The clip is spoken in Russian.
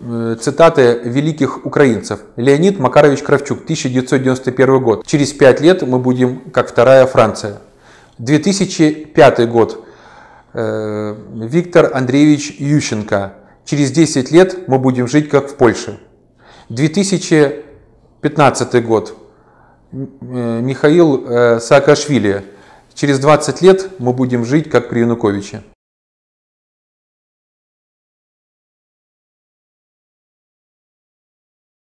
Э, цитаты великих украинцев. Леонид Макарович Кравчук, 1991 год. Через пять лет мы будем как вторая Франция. 2005 год. Э, Виктор Андреевич Ющенко. Через 10 лет мы будем жить как в Польше. 2015 год. Э, Михаил Саакашвили. Через 20 лет мы будем жить как при Януковиче.